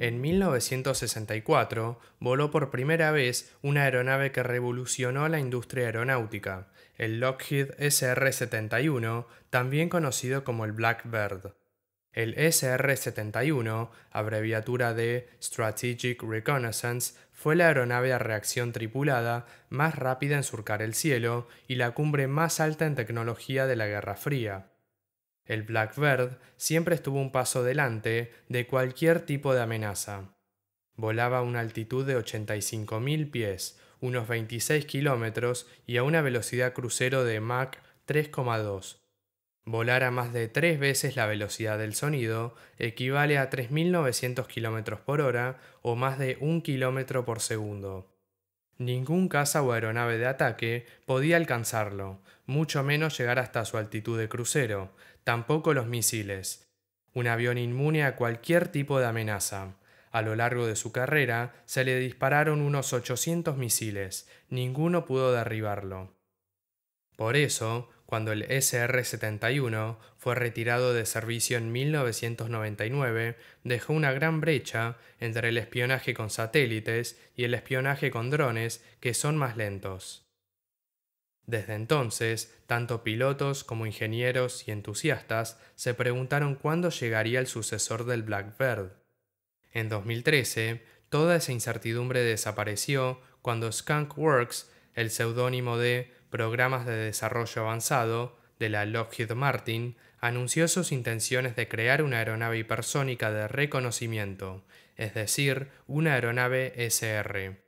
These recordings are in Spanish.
En 1964 voló por primera vez una aeronave que revolucionó la industria aeronáutica, el Lockheed SR-71, también conocido como el Blackbird. El SR-71, abreviatura de Strategic Reconnaissance, fue la aeronave a reacción tripulada más rápida en surcar el cielo y la cumbre más alta en tecnología de la Guerra Fría. El Blackbird siempre estuvo un paso delante de cualquier tipo de amenaza. Volaba a una altitud de 85.000 pies, unos 26 kilómetros y a una velocidad crucero de Mach 3,2. Volar a más de tres veces la velocidad del sonido equivale a 3.900 km por hora o más de un kilómetro por segundo. Ningún caza o aeronave de ataque podía alcanzarlo, mucho menos llegar hasta su altitud de crucero, tampoco los misiles. Un avión inmune a cualquier tipo de amenaza. A lo largo de su carrera se le dispararon unos 800 misiles, ninguno pudo derribarlo. Por eso, cuando el SR-71 fue retirado de servicio en 1999, dejó una gran brecha entre el espionaje con satélites y el espionaje con drones, que son más lentos. Desde entonces, tanto pilotos como ingenieros y entusiastas se preguntaron cuándo llegaría el sucesor del Blackbird. En 2013, toda esa incertidumbre desapareció cuando Skunk Works, el seudónimo de Programas de Desarrollo Avanzado de la Lockheed Martin anunció sus intenciones de crear una aeronave hipersónica de reconocimiento, es decir, una aeronave SR.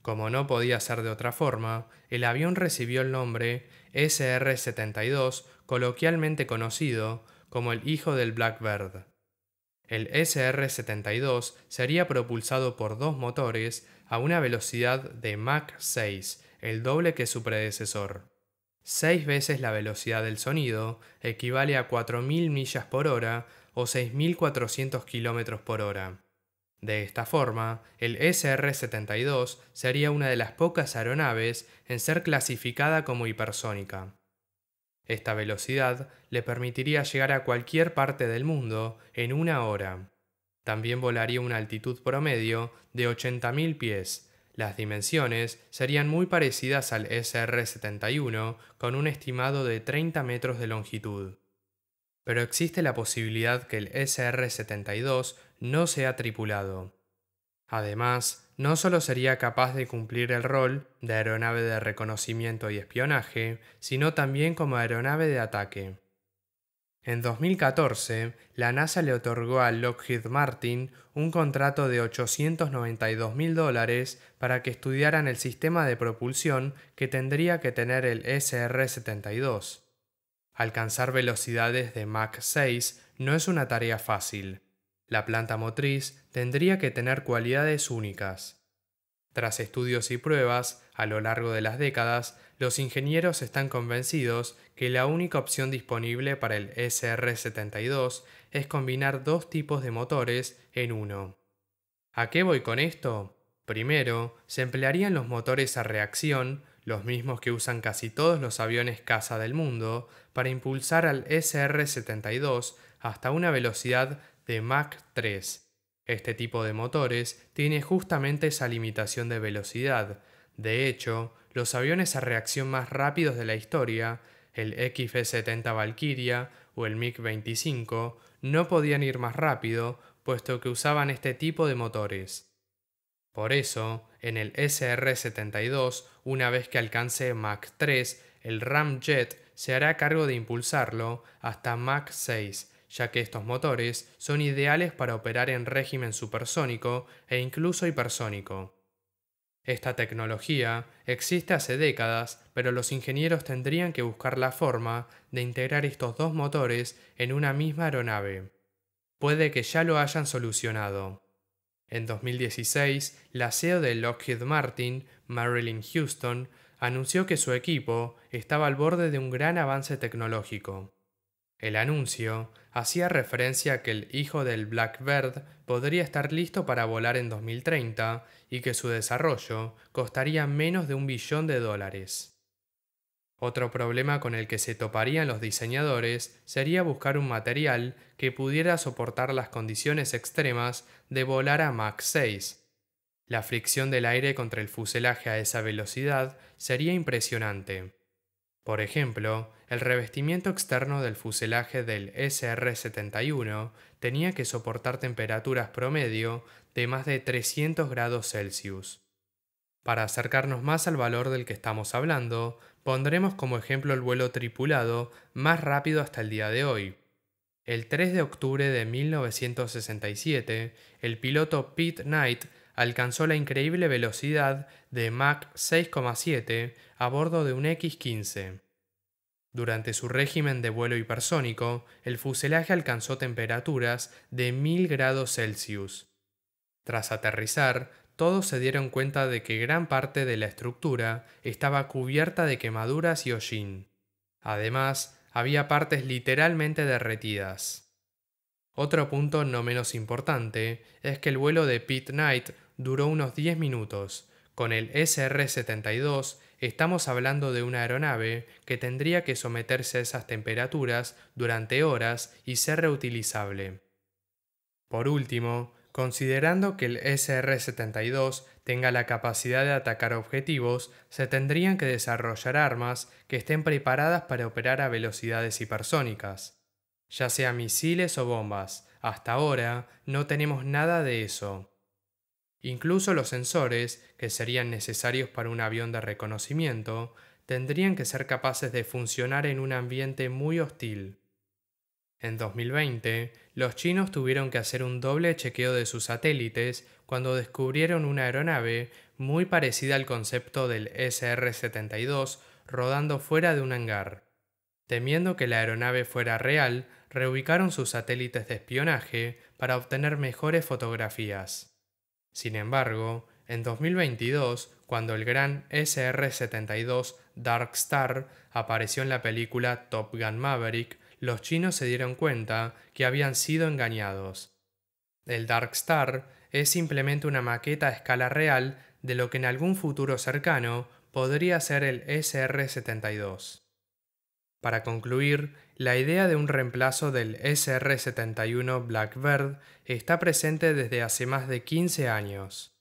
Como no podía ser de otra forma, el avión recibió el nombre SR-72, coloquialmente conocido como el hijo del Blackbird. El SR-72 sería propulsado por dos motores a una velocidad de Mach 6, el doble que su predecesor. Seis veces la velocidad del sonido equivale a 4.000 millas por hora o 6.400 kilómetros por hora. De esta forma, el SR-72 sería una de las pocas aeronaves en ser clasificada como hipersónica. Esta velocidad le permitiría llegar a cualquier parte del mundo en una hora. También volaría una altitud promedio de 80.000 pies, las dimensiones serían muy parecidas al SR-71, con un estimado de 30 metros de longitud. Pero existe la posibilidad que el SR-72 no sea tripulado. Además, no solo sería capaz de cumplir el rol de aeronave de reconocimiento y espionaje, sino también como aeronave de ataque. En 2014, la NASA le otorgó a Lockheed Martin un contrato de 892 mil dólares para que estudiaran el sistema de propulsión que tendría que tener el SR-72. Alcanzar velocidades de Mach 6 no es una tarea fácil. La planta motriz tendría que tener cualidades únicas. Tras estudios y pruebas, a lo largo de las décadas, los ingenieros están convencidos que la única opción disponible para el SR-72 es combinar dos tipos de motores en uno. ¿A qué voy con esto? Primero, se emplearían los motores a reacción, los mismos que usan casi todos los aviones caza del mundo, para impulsar al SR-72 hasta una velocidad de Mach 3. Este tipo de motores tiene justamente esa limitación de velocidad, de hecho, los aviones a reacción más rápidos de la historia, el XF-70 Valkyria o el MiG-25, no podían ir más rápido, puesto que usaban este tipo de motores. Por eso, en el SR-72, una vez que alcance Mach 3, el ramjet se hará cargo de impulsarlo hasta Mach 6, ya que estos motores son ideales para operar en régimen supersónico e incluso hipersónico. Esta tecnología existe hace décadas, pero los ingenieros tendrían que buscar la forma de integrar estos dos motores en una misma aeronave. Puede que ya lo hayan solucionado. En 2016, la CEO de Lockheed Martin, Marilyn Houston, anunció que su equipo estaba al borde de un gran avance tecnológico. El anuncio hacía referencia a que el hijo del Blackbird podría estar listo para volar en 2030 y que su desarrollo costaría menos de un billón de dólares. Otro problema con el que se toparían los diseñadores sería buscar un material que pudiera soportar las condiciones extremas de volar a Mach 6. La fricción del aire contra el fuselaje a esa velocidad sería impresionante. Por ejemplo, el revestimiento externo del fuselaje del SR-71 tenía que soportar temperaturas promedio de más de 300 grados Celsius. Para acercarnos más al valor del que estamos hablando, pondremos como ejemplo el vuelo tripulado más rápido hasta el día de hoy. El 3 de octubre de 1967, el piloto Pete Knight alcanzó la increíble velocidad de Mach 6,7 a bordo de un X-15. Durante su régimen de vuelo hipersónico, el fuselaje alcanzó temperaturas de 1000 grados Celsius. Tras aterrizar, todos se dieron cuenta de que gran parte de la estructura estaba cubierta de quemaduras y hollín. Además, había partes literalmente derretidas. Otro punto no menos importante es que el vuelo de Pete Knight duró unos 10 minutos. Con el SR-72 estamos hablando de una aeronave que tendría que someterse a esas temperaturas durante horas y ser reutilizable. Por último, considerando que el SR-72 tenga la capacidad de atacar objetivos, se tendrían que desarrollar armas que estén preparadas para operar a velocidades hipersónicas, ya sea misiles o bombas. Hasta ahora no tenemos nada de eso. Incluso los sensores, que serían necesarios para un avión de reconocimiento, tendrían que ser capaces de funcionar en un ambiente muy hostil. En 2020, los chinos tuvieron que hacer un doble chequeo de sus satélites cuando descubrieron una aeronave muy parecida al concepto del SR-72 rodando fuera de un hangar. Temiendo que la aeronave fuera real, reubicaron sus satélites de espionaje para obtener mejores fotografías. Sin embargo, en 2022, cuando el gran SR-72 Dark Star apareció en la película Top Gun Maverick, los chinos se dieron cuenta que habían sido engañados. El Dark Star es simplemente una maqueta a escala real de lo que en algún futuro cercano podría ser el SR-72. Para concluir, la idea de un reemplazo del SR-71 Blackbird está presente desde hace más de 15 años.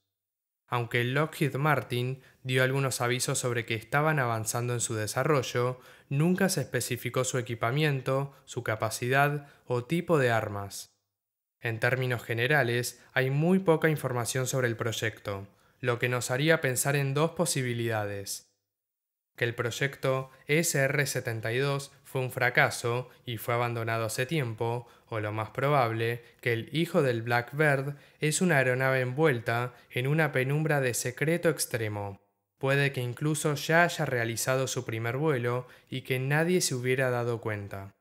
Aunque Lockheed Martin dio algunos avisos sobre que estaban avanzando en su desarrollo, nunca se especificó su equipamiento, su capacidad o tipo de armas. En términos generales, hay muy poca información sobre el proyecto, lo que nos haría pensar en dos posibilidades que el proyecto SR-72 fue un fracaso y fue abandonado hace tiempo, o lo más probable, que el hijo del Blackbird es una aeronave envuelta en una penumbra de secreto extremo. Puede que incluso ya haya realizado su primer vuelo y que nadie se hubiera dado cuenta.